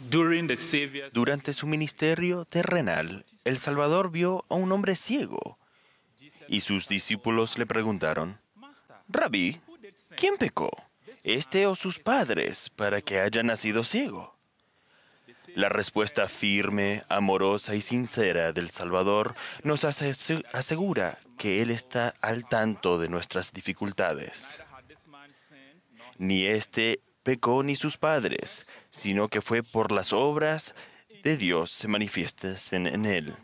Durante su ministerio terrenal, el Salvador vio a un hombre ciego y sus discípulos le preguntaron, «Rabbi, ¿quién pecó? ¿Este o sus padres para que haya nacido ciego? La respuesta firme, amorosa y sincera del Salvador nos asegura que Él está al tanto de nuestras dificultades. Ni este pecó ni sus padres, sino que fue por las obras de Dios se manifiestasen en él.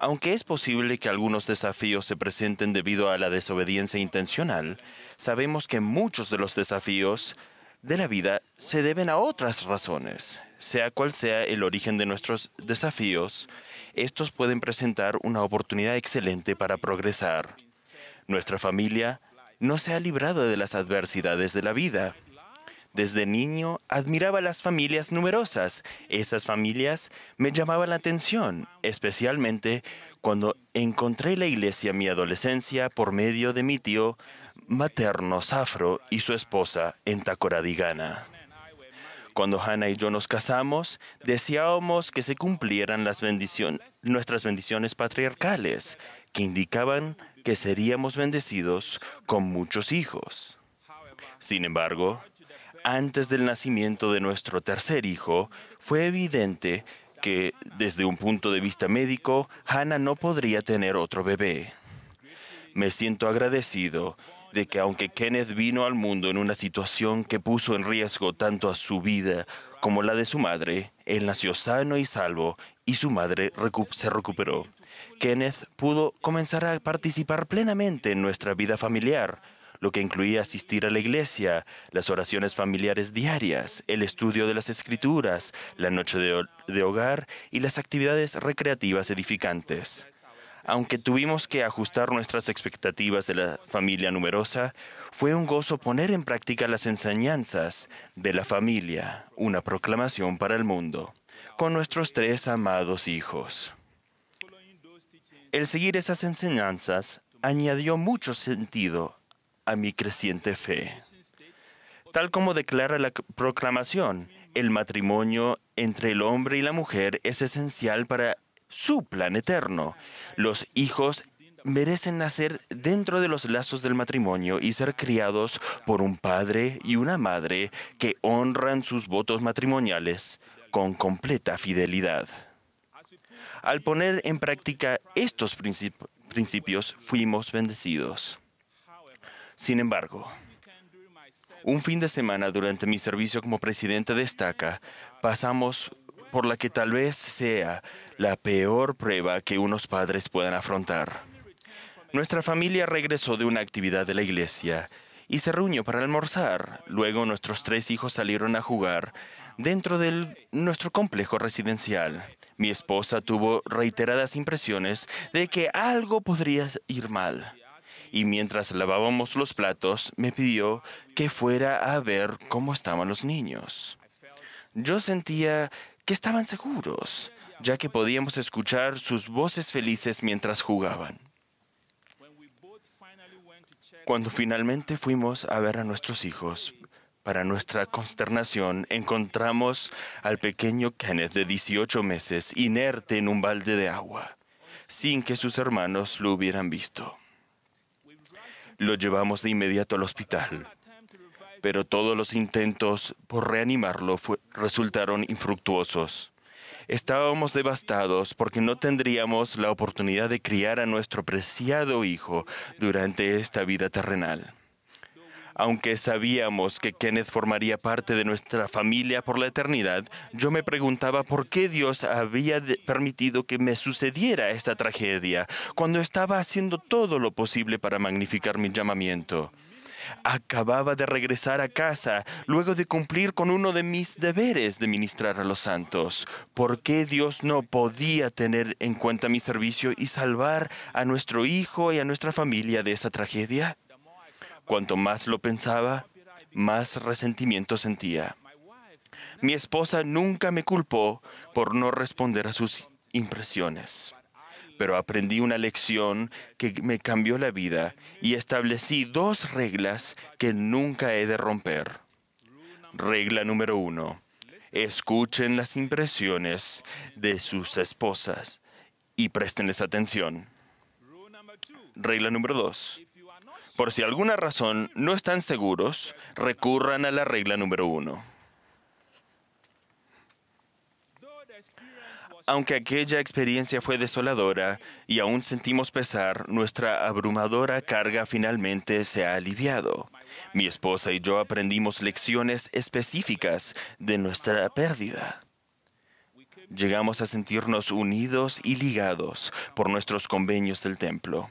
Aunque es posible que algunos desafíos se presenten debido a la desobediencia intencional, sabemos que muchos de los desafíos de la vida se deben a otras razones. Sea cual sea el origen de nuestros desafíos, estos pueden presentar una oportunidad excelente para progresar. Nuestra familia no se ha librado de las adversidades de la vida. Desde niño admiraba las familias numerosas. Esas familias me llamaban la atención, especialmente cuando encontré la iglesia en mi adolescencia por medio de mi tío materno Safro y su esposa en Tacoradigana. Cuando Hannah y yo nos casamos, deseábamos que se cumplieran las nuestras bendiciones patriarcales, que indicaban que seríamos bendecidos con muchos hijos. Sin embargo, antes del nacimiento de nuestro tercer hijo, fue evidente que, desde un punto de vista médico, Hannah no podría tener otro bebé. Me siento agradecido de que aunque Kenneth vino al mundo en una situación que puso en riesgo tanto a su vida como la de su madre, él nació sano y salvo y su madre se recuperó. Kenneth pudo comenzar a participar plenamente en nuestra vida familiar, lo que incluía asistir a la iglesia, las oraciones familiares diarias, el estudio de las escrituras, la noche de, hogar y las actividades recreativas edificantes. Aunque tuvimos que ajustar nuestras expectativas de la familia numerosa, fue un gozo poner en práctica las enseñanzas de la familia, una proclamación para el mundo, con nuestros tres amados hijos. El seguir esas enseñanzas añadió mucho sentido a mi creciente fe. Tal como declara la proclamación, el matrimonio entre el hombre y la mujer es esencial para su plan eterno. Los hijos merecen nacer dentro de los lazos del matrimonio y ser criados por un padre y una madre que honran sus votos matrimoniales con completa fidelidad. Al poner en práctica estos principios, fuimos bendecidos. Sin embargo, un fin de semana durante mi servicio como presidente de Estaca, pasamos por la que tal vez sea la peor prueba que unos padres puedan afrontar. Nuestra familia regresó de una actividad de la iglesia y se reunió para almorzar. Luego nuestros tres hijos salieron a jugar dentro de nuestro complejo residencial. Mi esposa tuvo reiteradas impresiones de que algo podría ir mal y mientras lavábamos los platos me pidió que fuera a ver cómo estaban los niños. Yo sentía que estaban seguros, ya que podíamos escuchar sus voces felices mientras jugaban. Cuando finalmente fuimos a ver a nuestros hijos, para nuestra consternación, encontramos al pequeño Kenneth de 18 meses inerte en un balde de agua, sin que sus hermanos lo hubieran visto. Lo llevamos de inmediato al hospital, pero todos los intentos por reanimarlo resultaron infructuosos. Estábamos devastados porque no tendríamos la oportunidad de criar a nuestro preciado hijo durante esta vida terrenal. Aunque sabíamos que Kenneth formaría parte de nuestra familia por la eternidad, yo me preguntaba por qué Dios había permitido que me sucediera esta tragedia, cuando estaba haciendo todo lo posible para magnificar mi llamamiento. Acababa de regresar a casa luego de cumplir con uno de mis deberes de ministrar a los santos. ¿Por qué Dios no podía tener en cuenta mi servicio y salvar a nuestro hijo y a nuestra familia de esa tragedia? Cuanto más lo pensaba, más resentimiento sentía. Mi esposa nunca me culpó por no responder a sus impresiones, pero aprendí una lección que me cambió la vida y establecí dos reglas que nunca he de romper. Regla número uno, escuchen las impresiones de sus esposas y préstenles atención. Regla número dos, por si alguna razón no están seguros, recurran a la regla número uno. Aunque aquella experiencia fue desoladora y aún sentimos pesar, nuestra abrumadora carga finalmente se ha aliviado. Mi esposa y yo aprendimos lecciones específicas de nuestra pérdida. Llegamos a sentirnos unidos y ligados por nuestros convenios del templo.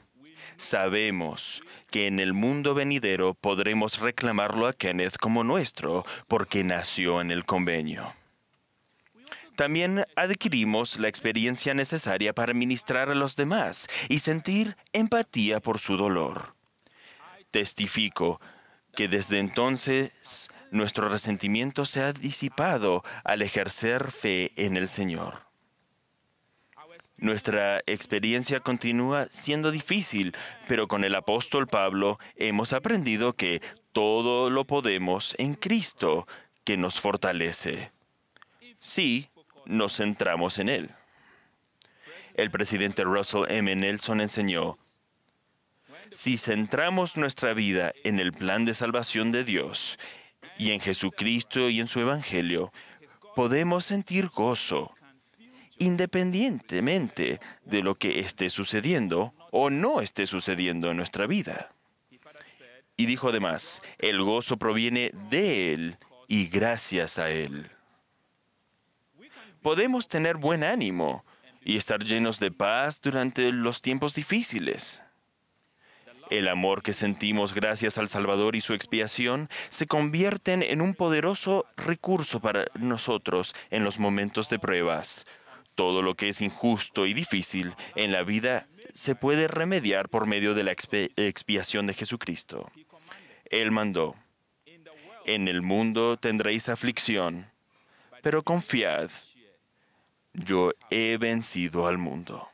Sabemos que en el mundo venidero podremos reclamarlo a Kenneth como nuestro, porque nació en el convenio. También adquirimos la experiencia necesaria para ministrar a los demás y sentir empatía por su dolor. Testifico que desde entonces nuestro resentimiento se ha disipado al ejercer fe en el Señor. Nuestra experiencia continúa siendo difícil, pero con el apóstol Pablo hemos aprendido que todo lo podemos en Cristo que nos fortalece. si nos centramos en Él. El presidente Russell M. Nelson enseñó, si centramos nuestra vida en el plan de salvación de Dios y en Jesucristo y en su Evangelio, podemos sentir gozo, independientemente de lo que esté sucediendo o no esté sucediendo en nuestra vida. Y dijo además, el gozo proviene de Él y gracias a Él. Podemos tener buen ánimo y estar llenos de paz durante los tiempos difíciles. El amor que sentimos gracias al Salvador y su expiación se convierten en un poderoso recurso para nosotros en los momentos de pruebas. Todo lo que es injusto y difícil en la vida se puede remediar por medio de la expiación de Jesucristo. Él mandó, en el mundo tendréis aflicción, pero confiad, yo he vencido al mundo.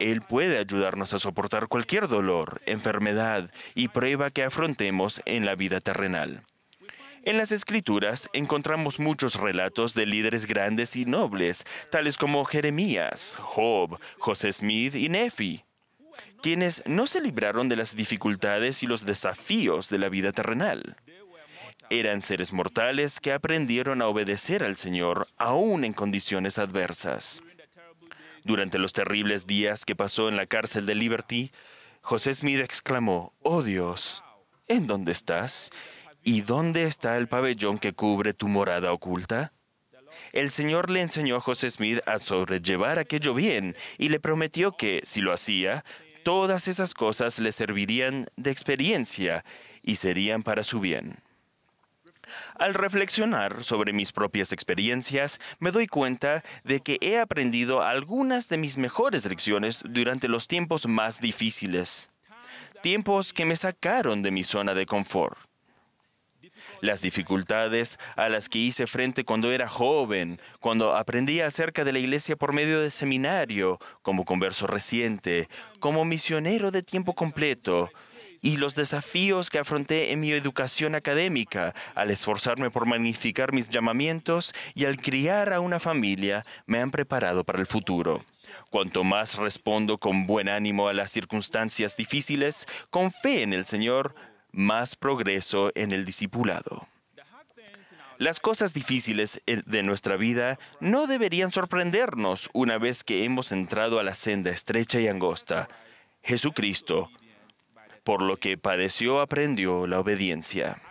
Él puede ayudarnos a soportar cualquier dolor, enfermedad y prueba que afrontemos en la vida terrenal. En las escrituras encontramos muchos relatos de líderes grandes y nobles, tales como Jeremías, Job, José Smith y Nephi, quienes no se libraron de las dificultades y los desafíos de la vida terrenal. Eran seres mortales que aprendieron a obedecer al Señor aún en condiciones adversas. Durante los terribles días que pasó en la cárcel de Liberty, José Smith exclamó, Oh Dios, ¿en dónde estás? ¿Y dónde está el pabellón que cubre tu morada oculta? El Señor le enseñó a José Smith a sobrellevar aquello bien y le prometió que, si lo hacía, todas esas cosas le servirían de experiencia y serían para su bien. Al reflexionar sobre mis propias experiencias, me doy cuenta de que he aprendido algunas de mis mejores lecciones durante los tiempos más difíciles, tiempos que me sacaron de mi zona de confort las dificultades a las que hice frente cuando era joven, cuando aprendí acerca de la iglesia por medio de seminario, como converso reciente, como misionero de tiempo completo, y los desafíos que afronté en mi educación académica al esforzarme por magnificar mis llamamientos y al criar a una familia me han preparado para el futuro. Cuanto más respondo con buen ánimo a las circunstancias difíciles, con fe en el Señor, más progreso en el discipulado. Las cosas difíciles eh, de nuestra vida no deberían sorprendernos una vez que hemos entrado a la senda estrecha y angosta. Jesucristo, por lo que padeció, aprendió la obediencia.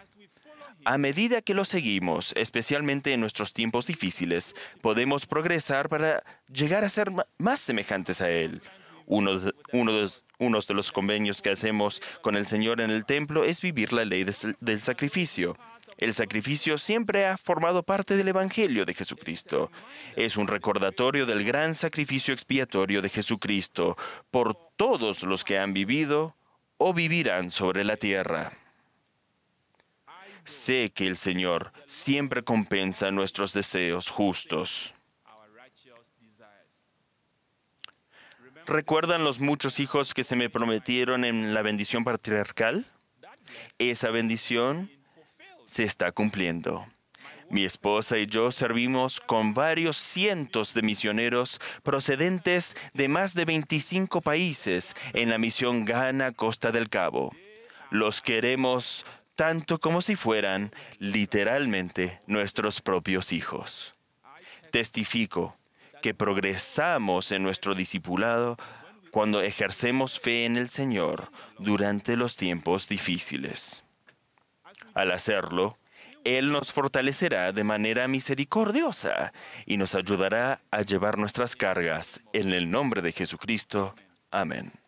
A medida que lo seguimos, especialmente en nuestros tiempos difíciles, podemos progresar para llegar a ser más semejantes a Él. Uno, uno, uno de los convenios que hacemos con el Señor en el templo es vivir la ley del sacrificio. El sacrificio siempre ha formado parte del Evangelio de Jesucristo. Es un recordatorio del gran sacrificio expiatorio de Jesucristo por todos los que han vivido o vivirán sobre la tierra. Sé que el Señor siempre compensa nuestros deseos justos. ¿Recuerdan los muchos hijos que se me prometieron en la bendición patriarcal? Esa bendición se está cumpliendo. Mi esposa y yo servimos con varios cientos de misioneros procedentes de más de 25 países en la misión Ghana Costa del Cabo. Los queremos tanto como si fueran literalmente nuestros propios hijos. Testifico que progresamos en nuestro discipulado cuando ejercemos fe en el Señor durante los tiempos difíciles. Al hacerlo, Él nos fortalecerá de manera misericordiosa y nos ayudará a llevar nuestras cargas. En el nombre de Jesucristo. Amén.